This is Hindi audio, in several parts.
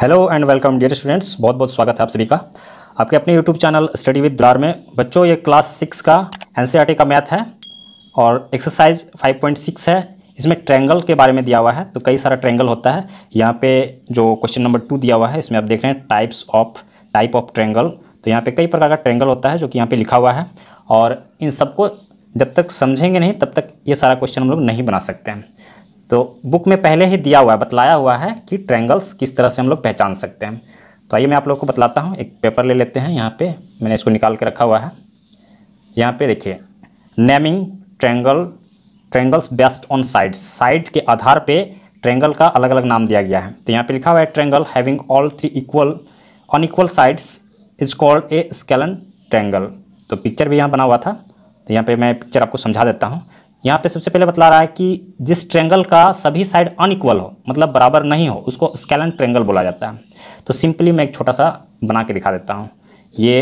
hello and welcome dear students बहुत बहुत स्वागत है आप सभी का आपके अपने यूट्यूब चैनल स्टडी विद द्वार में बच्चों ये क्लास सिक्स का एन e का मैथ है और एक्सरसाइज 5.6 है इसमें ट्रेंगल के बारे में दिया हुआ है तो कई सारा ट्रेंगल होता है यहाँ पे जो क्वेश्चन नंबर टू दिया हुआ है इसमें आप देख रहे हैं types of type of triangle तो यहाँ पर कई प्रकार का ट्रेंगल होता है जो कि यहाँ पर लिखा हुआ है और इन सबको जब तक समझेंगे नहीं तब तक ये सारा क्वेश्चन हम लोग नहीं बना सकते हैं तो बुक में पहले ही दिया हुआ है बतलाया हुआ है कि ट्रैंगल्स किस तरह से हम लोग पहचान सकते हैं तो आइए मैं आप लोग को बतलाता हूँ एक पेपर ले लेते हैं यहाँ पे मैंने इसको निकाल के रखा हुआ है यहाँ पे देखिए naming triangle triangles based on side side के आधार पे ट्रैंगल का अलग अलग नाम दिया गया है तो यहाँ पे लिखा हुआ है triangle having all three equal unequal sides is called a scalene triangle तो पिक्चर भी यहाँ बना हुआ था तो यहाँ पर मैं पिक्चर आपको समझा देता हूँ यहाँ पे सबसे पहले बता रहा है कि जिस ट्रेंगल का सभी साइड अनइक्वल हो मतलब बराबर नहीं हो उसको स्केलन ट्रेंगल बोला जाता है तो सिंपली मैं एक छोटा सा बना के दिखा देता हूँ ये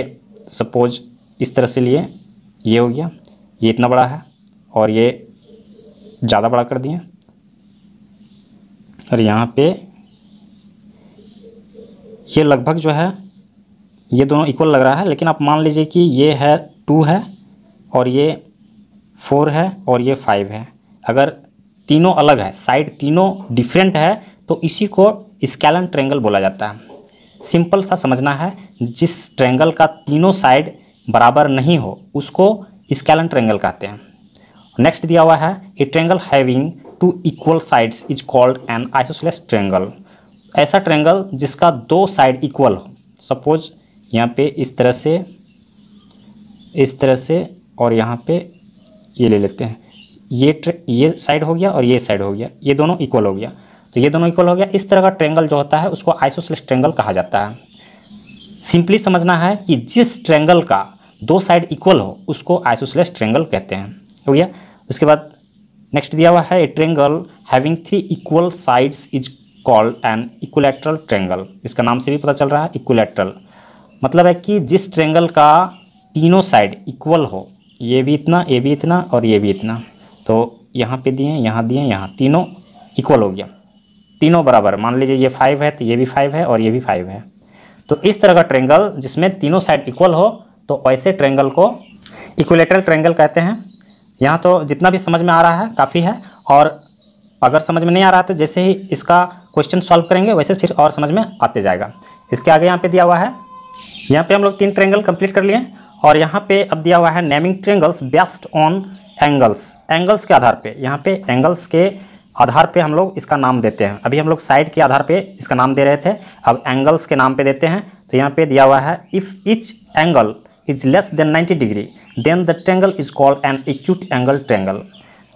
सपोज इस तरह से लिए ये हो गया ये इतना बड़ा है और ये ज़्यादा बड़ा कर दिए और यहाँ पे ये लगभग जो है ये दोनों इक्वल लग रहा है लेकिन आप मान लीजिए कि ये है टू है और ये फोर है और ये फाइव है अगर तीनों अलग है साइड तीनों डिफरेंट है तो इसी को स्केलन ट्रेंगल बोला जाता है सिंपल सा समझना है जिस ट्रेंगल का तीनों साइड बराबर नहीं हो उसको स्केलन ट्रेंगल कहते हैं नेक्स्ट दिया हुआ है a triangle having two equal sides is called an isosceles triangle ऐसा ट्रेंगल जिसका दो साइड इक्वल हो सपोज यहाँ पे इस तरह से इस तरह से और यहाँ पे ये ले लेते हैं ये ये साइड हो गया और ये साइड हो गया ये दोनों इक्वल हो गया तो ये दोनों इक्वल हो गया इस तरह का ट्रेंगल जो होता है उसको आइसोसेलेस ट्रेंगल कहा जाता है सिंपली समझना है कि जिस ट्रेंगल का दो साइड इक्वल हो उसको आइसोसेलेस ट्रेंगल कहते हैं हो गया उसके बाद नेक्स्ट दिया हुआ है a triangle having three equal sides is called an equilateral triangle इसका नाम से भी पता चल रहा है इक्वलेट्रल मतलब है कि जिस ट्रेंगल का तीनों साइड इक्वल हो ये भी इतना ये भी इतना और ये भी इतना तो यहाँ पे दिए यहाँ दिए यहाँ तीनों इक्वल हो गया तीनों बराबर मान लीजिए ये फाइव है तो ये भी फाइव है और ये भी फाइव है तो इस तरह का ट्रेंगल जिसमें तीनों साइड इक्वल हो तो ऐसे ट्रेंगल को इक्वलेटरल ट्रेंगल कहते हैं यहाँ तो जितना भी समझ में आ रहा है काफ़ी है और अगर समझ में नहीं आ रहा है तो जैसे ही इसका क्वेश्चन सॉल्व करेंगे वैसे फिर और समझ में आते जाएगा इसके आगे यहाँ पे दिया हुआ है यहाँ पे हम लोग तीन ट्रेंगल कंप्लीट कर लिए और यहाँ पे अब दिया हुआ है naming triangles based on angles angles के आधार पे यहाँ पे एंगल्स के आधार पे हम लोग इसका नाम देते हैं अभी हम लोग साइड के आधार पे इसका नाम दे रहे थे अब एंगल्स के नाम पे देते हैं तो यहाँ पे दिया हुआ है if each angle is less than 90 degree then the triangle is called an acute angle triangle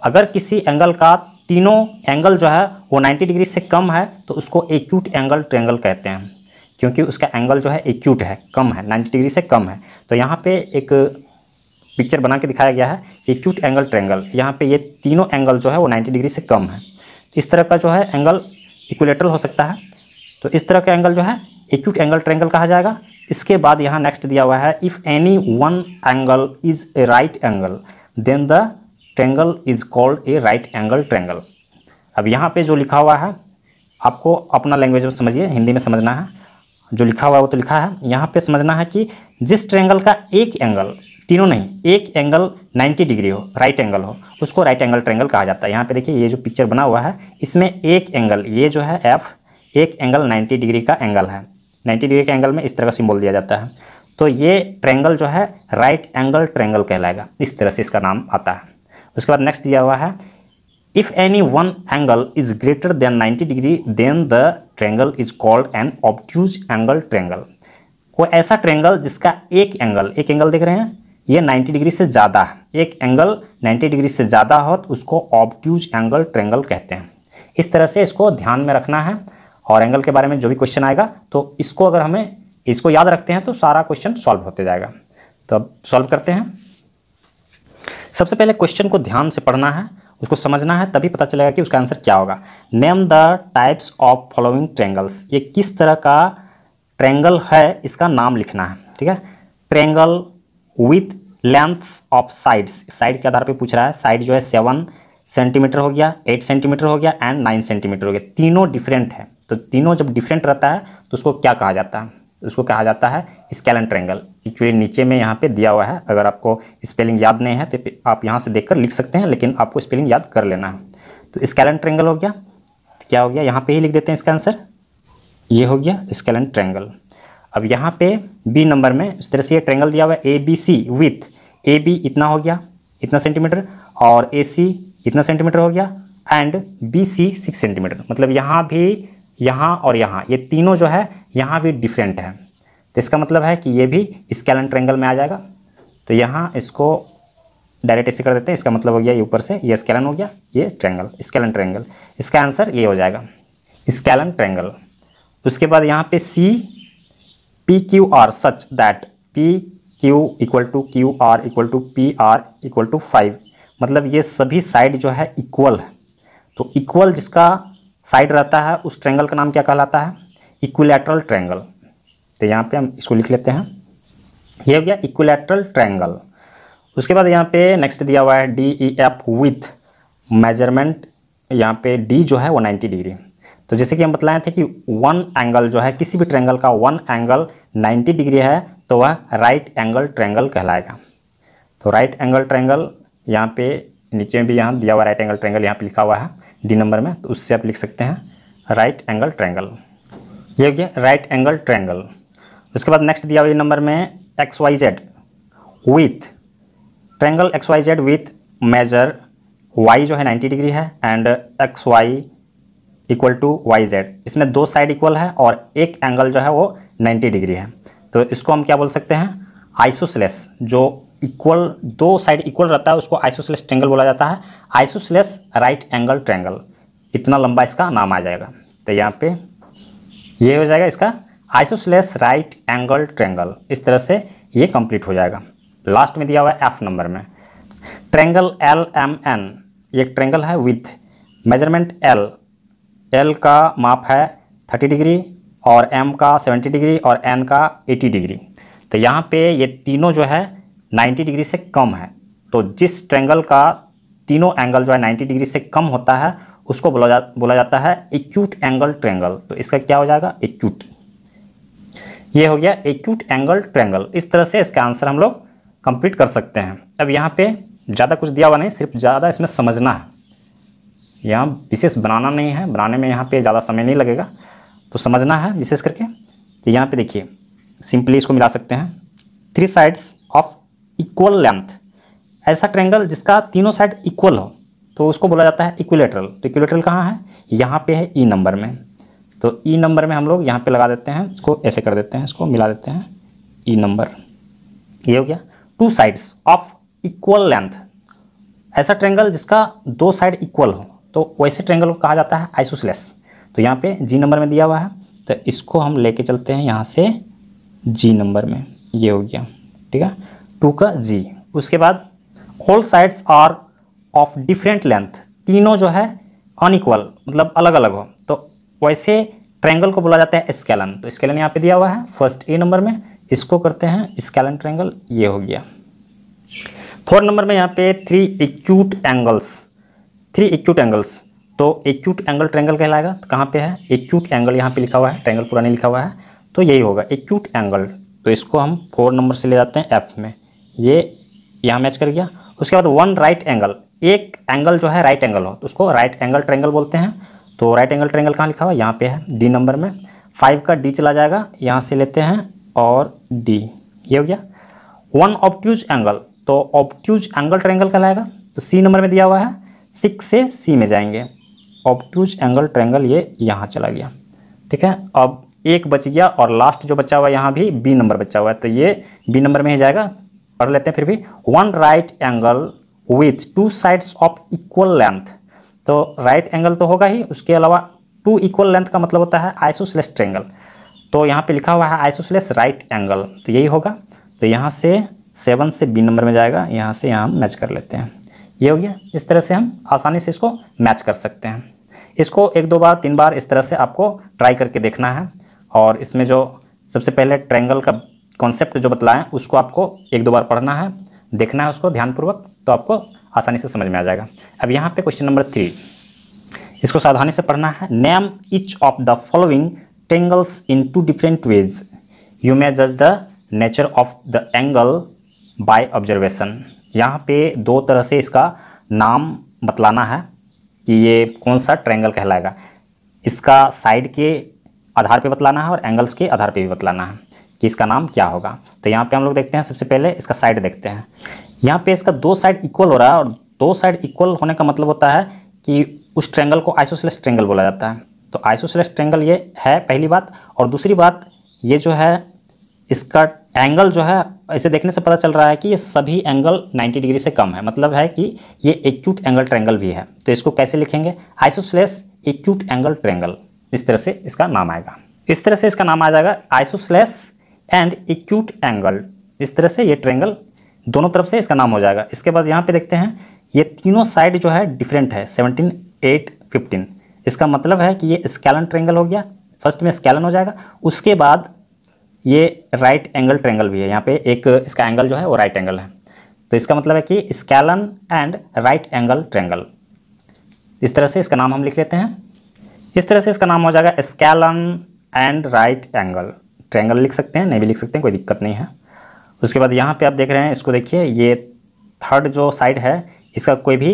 अगर किसी एंगल का तीनों एंगल जो है वो नाइन्टी डिग्री से कम है तो उसको एक्यूट एंगल ट्रेंगल कहते हैं क्योंकि उसका एंगल जो है एक्यूट है कम है 90 डिग्री से कम है तो यहाँ पे एक पिक्चर बना के दिखाया गया है एक्यूट एंगल ट्रेंगल यहाँ पे ये तीनों एंगल जो है वो 90 डिग्री से कम है इस तरह का जो है एंगल इक्विलेटरल हो सकता है तो इस तरह का एंगल जो है एक्यूट एंगल ट्रेंगल कहा जाएगा इसके बाद यहाँ नेक्स्ट दिया हुआ है if any one angle is a right angle then the triangle is called a right angle triangle अब यहाँ पे जो लिखा हुआ है आपको अपना लैंग्वेज में समझिए हिंदी में समझना है जो लिखा हुआ है वो तो लिखा है यहाँ पे समझना है कि जिस ट्रेंगल का एक एंगल तीनों नहीं एक एंगल 90 डिग्री हो राइट एंगल हो उसको राइट एंगल ट्रेंगल कहा जाता है यहाँ पे देखिए ये जो पिक्चर बना हुआ है इसमें एक एंगल ये जो है एफ एक एंगल 90 डिग्री का एंगल है 90 डिग्री के एंगल में इस तरह का सिम्बोल दिया जाता है तो ये ट्रेंगल जो है राइट एंगल ट्रेंगल कहलाएगा इस तरह से इसका नाम आता है उसके बाद नेक्स्ट दिया हुआ है if any one angle is greater than 90 degree then the triangle is called an obtuse angle triangle कोई ऐसा ट्रेंगल जिसका एक एंगल एक एंगल देख रहे हैं ये 90 डिग्री से ज़्यादा है एक एंगल 90 डिग्री से ज़्यादा हो तो उसको ऑब्ट्यूज एंगल ट्रेंगल कहते हैं इस तरह से इसको ध्यान में रखना है और एंगल के बारे में जो भी क्वेश्चन आएगा तो इसको अगर हमें इसको याद रखते हैं तो सारा क्वेश्चन सॉल्व होते जाएगा तो अब सॉल्व करते हैं सबसे पहले क्वेश्चन को ध्यान से पढ़ना है उसको समझना है तभी पता चलेगा कि उसका आंसर क्या होगा name the types of following triangles ये किस तरह का ट्रेंगल है इसका नाम लिखना है ठीक है triangle with lengths of sides side के आधार पे पूछ रहा है साइड जो है सेवन सेंटीमीटर हो गया एट सेंटीमीटर हो गया एंड नाइन सेंटीमीटर हो गया तीनों डिफरेंट है तो तीनों जब डिफरेंट रहता है तो उसको क्या कहा जाता है उसको कहा जाता है स्केलन ट्रेंगल एक्चुअली नीचे में यहाँ पे दिया हुआ है अगर आपको स्पेलिंग याद नहीं है तो आप यहाँ से देखकर लिख सकते हैं लेकिन आपको स्पेलिंग याद कर लेना है तो स्केलन ट्रेंगल हो गया तो क्या हो गया यहाँ पे ही लिख देते हैं इसका आंसर ये हो गया स्केलन ट्रेंगल अब यहाँ पे बी नंबर में उस तरह से ये ट्रेंगल दिया हुआ है A B C with A B इतना हो गया इतना सेंटीमीटर और ए सी इतना सेंटीमीटर हो गया and B C six centimetre मतलब यहाँ भी यहाँ और यहाँ ये तीनों जो है यहाँ भी डिफरेंट है इसका मतलब है कि ये भी स्केलन ट्रेंगल में आ जाएगा तो यहाँ इसको डायरेक्ट ऐसे कर देते हैं इसका मतलब हो गया ये ऊपर से ये स्केलन हो गया ये ट्रेंगल स्केलन ट्रेंगल इसका आंसर ये हो जाएगा स्केलन ट्रेंगल उसके बाद यहाँ पे C P Q R such that P Q equal to Q R equal to P R equal to five मतलब ये सभी साइड जो है इक्वल है तो इक्वल जिसका साइड रहता है उस ट्रेंगल का नाम क्या कहलाता है इक्विलेटरल ट्रेंगल तो यहाँ पे हम इसको लिख लेते हैं ये हो गया इक्वलेटरल ट्रायंगल उसके बाद यहाँ पे नेक्स्ट दिया हुआ है D E F with measurement यहाँ पे डी जो है वो 90 डिग्री तो जैसे कि हम बताए थे कि वन एंगल जो है किसी भी ट्रैंगल का वन एंगल 90 डिग्री है तो वह राइट एंगल ट्रैंगल कहलाएगा तो राइट एंगल ट्रैंगल यहाँ पे नीचे में भी यहाँ दिया हुआ राइट एंगल ट्रैंगल यहाँ पे लिखा हुआ है डी नंबर में तो उससे आप लिख सकते हैं राइट एंगल ट्रैंगल ये हो गया राइट एंगल ट्रैंगल उसके बाद नेक्स्ट दिया हुआ नंबर में X Y Z with triangle X Y Z with measure Y जो है 90 डिग्री है and X Y equal to Y Z इसमें दो साइड इक्वल है और एक एंगल जो है वो 90 डिग्री है तो इसको हम क्या बोल सकते हैं आइसोसलेस जो इक्वल दो साइड इक्वल रहता है उसको आइसोसलेस ट्रेंगल बोला जाता है आइसोसलेस राइट एंगल ट्रेंगल इतना लंबा इसका नाम आ जाएगा तो यहाँ पे ये हो जाएगा इसका आइसोसलेस राइट एंगल ट्रेंगल इस तरह से ये कंप्लीट हो जाएगा लास्ट में दिया हुआ है एफ नंबर में ट्रेंगल एल एम एन ये ट्रेंगल है विथ मेजरमेंट एल एल का माप है 30 डिग्री और एम का 70 डिग्री और एन का 80 डिग्री तो यहाँ पे ये तीनों जो है 90 डिग्री से कम है तो जिस ट्रेंगल का तीनों एंगल जो है 90 डिग्री से कम होता है उसको बोला जा बोला जाता है एक्यूट एंगल ट्रेंगल तो इसका क्या हो जाएगा एक्यूट ये हो गया एक्यूट एंगल ट्रैंगल इस तरह से इसका आंसर हम लोग कंप्लीट कर सकते हैं अब यहाँ पे ज़्यादा कुछ दिया हुआ नहीं सिर्फ ज़्यादा इसमें समझना है यहाँ विशेष बनाना नहीं है बनाने में यहाँ पे ज़्यादा समय नहीं लगेगा तो समझना है विशेष करके तो यहाँ पे देखिए सिंपली इसको मिला सकते हैं three sides of equal length ऐसा ट्रैंगल जिसका तीनों साइड इक्वल हो तो उसको बोला जाता है इक्विलेटरल तो इक्विलेटरल कहाँ है यहाँ पर है ई e नंबर में तो ई e नंबर में हम लोग यहाँ पे लगा देते हैं इसको ऐसे कर देते हैं इसको मिला देते हैं ई e नंबर ये हो गया two sides of equal length ऐसा ट्रेंगल जिसका दो साइड इक्वल हो तो वैसे ट्रेंगल को कहा जाता है आइसोसलेस तो यहाँ पे जी नंबर में दिया हुआ है तो इसको हम लेके चलते हैं यहाँ से जी नंबर में ये हो गया ठीक है टू का जी उसके बाद whole sides are of different length तीनों जो है अनइक्वल मतलब अलग अलग हो वैसे ट्रायंगल को बोला जाता है स्केलन तो स्केलन यहाँ पे दिया हुआ है फर्स्ट ए नंबर में इसको करते हैं स्केलन ट्रायंगल ये हो गया फोर नंबर में यहाँ पे three acute angles three acute angles तो एक्यूट एंगल ट्रायंगल कहलाएगा तो कहाँ पे है एक्यूट एंगल यहाँ पे लिखा हुआ है ट्रायंगल पूरा नहीं लिखा हुआ है तो यही होगा एक्यूट एंगल तो इसको हम फोर नंबर से ले जाते हैं एफ में ये यहाँ मैच कर गया उसके बाद वन राइट एंगल एक एंगल जो है राइट एंगल हो तो उसको राइट एंगल ट्रेंगल बोलते हैं तो राइट एंगल ट्रेंगल कहाँ लिखा हुआ है यहाँ पे है डी नंबर में फाइव का डी चला जाएगा यहाँ से लेते हैं और डी ये हो गया वन ऑप्ट्यूज एंगल तो ऑप्ट्यूज एंगल ट्रायंगल कहलाएगा तो सी नंबर में दिया हुआ है सिक्स से सी में जाएंगे ऑप्ट्यूज एंगल ट्रेंगल ये यहाँ चला गया ठीक है अब एक बच गया और लास्ट जो बचा हुआ यहाँ भी बी नंबर बचा हुआ है तो ये बी नंबर में ही जाएगा पढ़ लेते हैं फिर भी one right angle with two sides of equal length तो राइट एंगल तो होगा ही उसके अलावा टू इक्वल लेंथ का मतलब होता है आइसोसलेस ट्रेंगल तो यहाँ पे लिखा हुआ है आइसोसलेस राइट एंगल तो यही होगा तो यहाँ से सेवन से बी नंबर में जाएगा यहाँ से यहाँ हम मैच कर लेते हैं ये हो गया इस तरह से हम आसानी से इसको मैच कर सकते हैं इसको एक दो बार तीन बार इस तरह से आपको ट्राई करके देखना है और इसमें जो सबसे पहले ट्रेंगल का कॉन्सेप्ट जो बतलाएं उसको आपको एक दो बार पढ़ना है देखना है उसको ध्यानपूर्वक तो आपको आसानी से समझ में आ जाएगा अब यहाँ पे क्वेश्चन नंबर थ्री इसको सावधानी से पढ़ना है name each of the following triangles in two different ways you may जज the nature of the angle by observation यहाँ पे दो तरह से इसका नाम बतलाना है कि ये कौन सा ट्रैंगल कहलाएगा इसका साइड के आधार पे बतलाना है और एंगल्स के आधार पे भी बतलाना है कि इसका नाम क्या होगा तो यहाँ पे हम लोग देखते हैं सबसे पहले इसका साइड देखते हैं यहाँ पे इसका दो साइड इक्वल हो रहा है और दो साइड इक्वल होने का मतलब होता है कि उस ट्रेंगल को आइसोसेलेस ट्रेंगल बोला जाता है तो आइसोसेलेस ट्रेंगल ये है पहली बात और दूसरी बात ये जो है इसका एंगल जो है इसे देखने से पता चल रहा है कि ये सभी एंगल 90 डिग्री से कम है मतलब है कि ये एक्यूट एंगल ट्रेंगल भी है तो इसको कैसे लिखेंगे आइसोसलेस एक्यूट एंगल ट्रेंगल इस तरह से इसका नाम आएगा इस तरह से इसका नाम आ जाएगा आइसोसलेस एंड एक्यूट एंगल इस तरह से ये ट्रेंगल दोनों तरफ से इसका नाम हो जाएगा इसके बाद यहाँ पे देखते हैं ये तीनों साइड जो है डिफरेंट है सेवनटीन एट फिफ्टीन इसका मतलब है कि ये स्केलन ट्रेंगल हो गया फर्स्ट में स्केलन हो जाएगा उसके बाद ये राइट एंगल ट्रेंगल भी है यहाँ पे एक इसका एंगल जो है वो राइट एंगल है तो इसका मतलब है कि scalene and right angle triangle इस तरह से इसका नाम हम लिख लेते हैं इस तरह से इसका नाम हो जाएगा scalene and right angle triangle लिख सकते हैं नहीं भी लिख सकते हैं कोई दिक्कत नहीं है उसके बाद यहाँ पे आप देख रहे हैं इसको देखिए ये थर्ड जो साइड है इसका कोई भी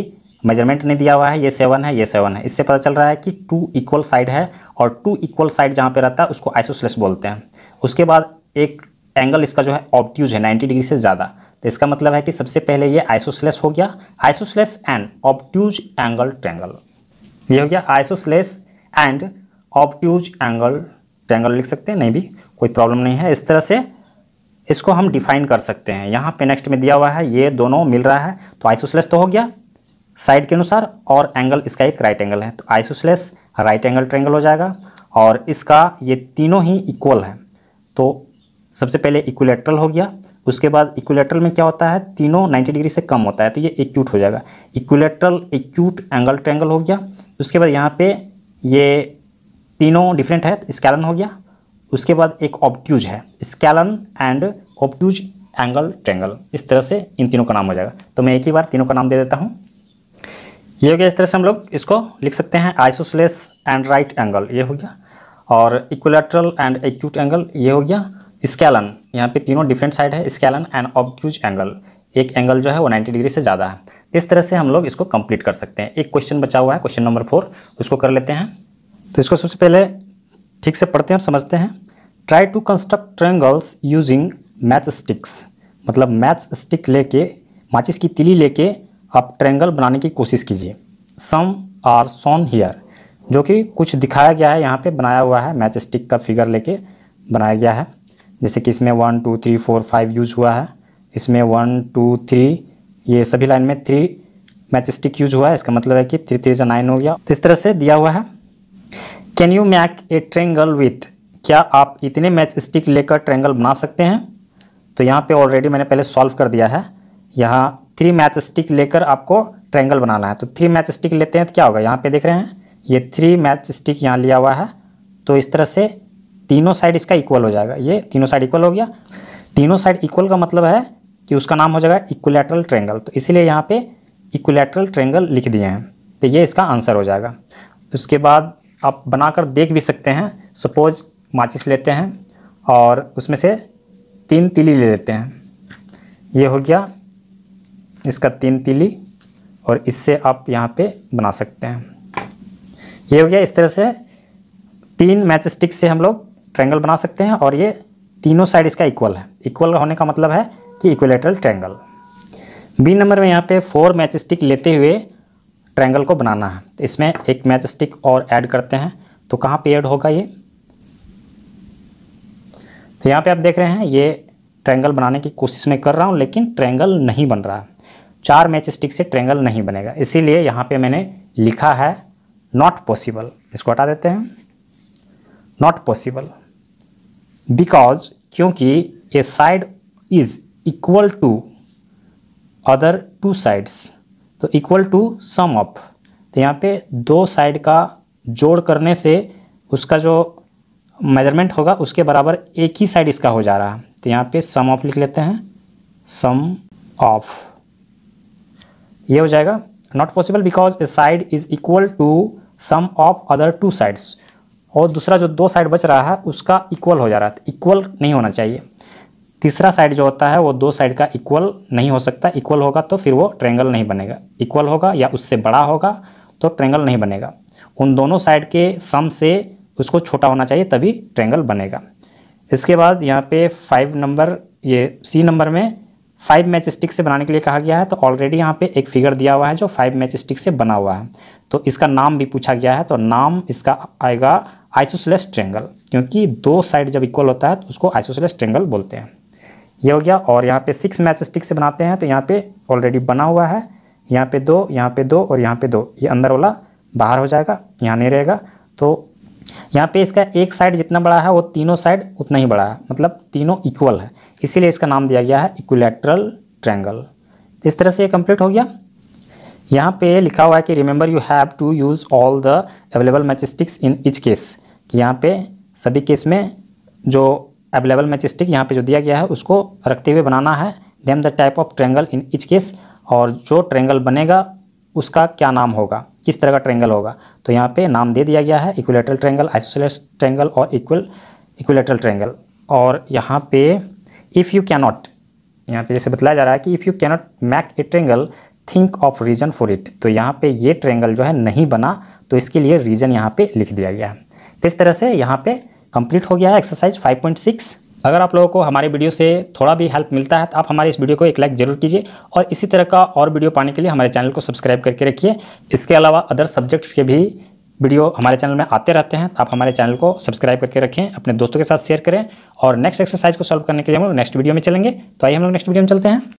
मेजरमेंट नहीं दिया हुआ है ये सेवन है ये सेवन है इससे पता चल रहा है कि टू इक्वल साइड है और टू इक्वल साइड जहाँ पे रहता है उसको आइसोसलेस बोलते हैं उसके बाद एक एंगल इसका जो है ऑब्ट्यूज है 90 डिग्री से ज़्यादा तो इसका मतलब है कि सबसे पहले ये आइसोसलेस हो गया isosceles and obtuse angle triangle ये हो गया isosceles and obtuse angle triangle लिख सकते हैं नहीं भी कोई प्रॉब्लम नहीं है इस तरह से इसको हम डिफाइन कर सकते हैं यहाँ पे नेक्स्ट में दिया हुआ है ये दोनों मिल रहा है तो आइसोसलेस तो हो गया साइड के अनुसार और एंगल इसका एक राइट एंगल है तो आइसोसलेस राइट एंगल ट्रेंगल हो जाएगा और इसका ये तीनों ही इक्वल है तो सबसे पहले इक्वलेट्रल हो गया उसके बाद इक्वलेट्रल में क्या होता है तीनों नाइन्टी डिग्री से कम होता है तो ये एक्यूट हो जाएगा इक्वलेट्रल एक्यूट एंगल ट्रेंगल हो गया उसके बाद यहाँ पर ये तीनों डिफरेंट है स्कैलन तो हो गया उसके बाद एक ऑप्ट्यूज है scalene and obtuse angle triangle इस तरह से इन तीनों का नाम हो जाएगा तो मैं एक ही बार तीनों का नाम दे देता हूँ ये हो गया इस तरह से हम लोग इसको लिख सकते हैं आइसोसलेस एंड राइट एंगल ये हो गया और इक्वलेट्रल एंड एक्यूट एंगल ये हो गया स्कैलन यहाँ पे तीनों डिफरेंट साइड है स्कैलन एंड ऑब्क्यूज एंगल एक एंगल जो है वो 90 डिग्री से ज़्यादा है इस तरह से हम लोग इसको कंप्लीट कर सकते हैं एक क्वेश्चन बचा हुआ है क्वेश्चन नंबर फोर उसको कर लेते हैं तो इसको सबसे पहले ठीक से पढ़ते हैं और समझते हैं try to construct triangles using matchsticks मतलब मैच स्टिक लेके माचिस की तिली लेके आप ट्रैंगल बनाने की कोशिश कीजिए सम आर सोन हीयर जो कि कुछ दिखाया गया है यहाँ पे बनाया हुआ है मैच स्टिक का फिगर लेके बनाया गया है जैसे कि इसमें one two three four five use हुआ है इसमें वन टू थ्री ये सभी लाइन में थ्री मैच स्टिक यूज हुआ है इसका मतलब है कि थ्री थ्री जो नाइन हो गया इस तरह से दिया हुआ है can you make a triangle with क्या आप इतने मैच स्टिक लेकर ट्रेंगल बना सकते हैं तो यहाँ पे ऑलरेडी मैंने पहले सॉल्व कर दिया है यहाँ थ्री मैच स्टिक लेकर आपको ट्रेंगल बनाना है तो थ्री मैच स्टिक लेते हैं तो क्या होगा यहाँ पे देख रहे हैं ये थ्री मैच स्टिक यहाँ लिया हुआ है तो इस तरह से तीनों साइड इसका इक्वल हो जाएगा ये तीनों साइड इक्वल हो गया तीनों साइड इक्वल का मतलब है कि उसका नाम हो जाएगा इक्वलेटरल ट्रेंगल तो इसीलिए यहाँ पर इक्वलेटरल ट्रेंगल लिख दिए हैं तो ये इसका आंसर हो जाएगा उसके बाद आप बनाकर देख भी सकते हैं सपोज माचिस लेते हैं और उसमें से तीन तिली ले लेते हैं ये हो गया इसका तीन तिली और इससे आप यहाँ पे बना सकते हैं ये हो गया इस तरह से तीन मैच स्टिक से हम लोग ट्रैंगल बना सकते हैं और ये तीनों साइड इसका इक्वल है इक्वल होने का मतलब है कि इक्वलेटरल ट्रैंगल बी नंबर में यहाँ पे फोर मैच स्टिक लेते हुए ट्रायंगल को बनाना है तो इसमें एक मैच स्टिक और ऐड करते हैं तो कहाँ पे ऐड होगा ये तो यहाँ पे आप देख रहे हैं ये ट्रायंगल बनाने की कोशिश में कर रहा हूँ लेकिन ट्रायंगल नहीं बन रहा चार मैच स्टिक से ट्रायंगल नहीं बनेगा इसीलिए यहाँ पे मैंने लिखा है नॉट पॉसिबल इसको हटा देते हैं नॉट पॉसिबल बिकॉज क्योंकि a side is equal to other two sides तो इक्वल टू सम ऑफ तो यहाँ पे दो साइड का जोड़ करने से उसका जो मेजरमेंट होगा उसके बराबर एक ही साइड इसका हो जा रहा है तो यहाँ पे सम ऑफ लिख लेते हैं सम ऑफ ये हो जाएगा not possible because a side is equal to sum of other two sides और दूसरा जो दो साइड बच रहा है उसका इक्वल हो जा रहा है इक्वल तो नहीं होना चाहिए तीसरा साइड जो होता है वो दो साइड का इक्वल नहीं हो सकता इक्वल होगा तो फिर वो ट्रेंगल नहीं बनेगा इक्वल होगा या उससे बड़ा होगा तो ट्रेंगल नहीं बनेगा उन दोनों साइड के सम से उसको छोटा होना चाहिए तभी ट्रेंगल बनेगा इसके बाद यहाँ पे फाइव नंबर ये सी नंबर में फाइव मैच स्टिक से बनाने के लिए कहा गया है तो ऑलरेडी यहाँ पे एक फिगर दिया हुआ है जो फाइव मैच स्टिक से बना हुआ है तो इसका नाम भी पूछा गया है तो नाम इसका आएगा आइसोसलेस ट्रेंगल क्योंकि दो साइड जब इक्वल होता है तो उसको आइसोसलेस ट्रेंगल बोलते हैं ये हो गया और यहाँ पे सिक्स मैच स्टिक से बनाते हैं तो यहाँ पे ऑलरेडी बना हुआ है यहाँ पे दो यहाँ पे दो और यहाँ पे दो ये अंदर वाला बाहर हो जाएगा यहाँ नहीं रहेगा तो यहाँ पे इसका एक साइड जितना बड़ा है वो तीनों साइड उतना ही बड़ा है मतलब तीनों इक्वल है इसीलिए इसका नाम दिया गया है इक्विलेट्रल ट्रैंगल इस तरह से ये कम्प्लीट हो गया यहाँ पे लिखा हुआ है कि remember you have to use all the available matchsticks in each case यहाँ पे सभी केस में जो अवेलेबल मैच स्टिक यहाँ पे जो दिया गया है उसको रखते हुए बनाना है name the type of triangle in each case और जो ट्रेंगल बनेगा उसका क्या नाम होगा किस तरह का ट्रेंगल होगा तो यहाँ पे नाम दे दिया गया है इक्विलेटरल ट्रेंगल आइसोसेलेस ट्रेंगल और इक्वल इक्विलेटरल ट्रेंगल और यहाँ पे इफ़ यू कैनॉट यहाँ पे जैसे बताया जा रहा है कि if you cannot make a triangle think of reason for it तो यहाँ पे ये ट्रेंगल जो है नहीं बना तो इसके लिए रीजन यहाँ पे लिख दिया गया है तो इस तरह से यहाँ पे कंप्लीट हो गया है एक्सरसाइज 5.6 अगर आप लोगों को हमारे वीडियो से थोड़ा भी हेल्प मिलता है तो आप हमारे इस वीडियो को एक लाइक जरूर कीजिए और इसी तरह का और वीडियो पाने के लिए हमारे चैनल को सब्सक्राइब करके रखिए इसके अलावा अदर सब्जेक्ट्स के भी वीडियो हमारे चैनल में आते रहते हैं तो आप हमारे चैनल को सब्सक्राइब करके रखें अपने दोस्तों के साथ शेयर करें और नेक्स्ट एक्सरसाइज को सॉल्व करने के लिए हम लोग नेक्स्ट वीडियो में चलेंगे तो आइए हम लोग नेक्स्ट वीडियो में चलते हैं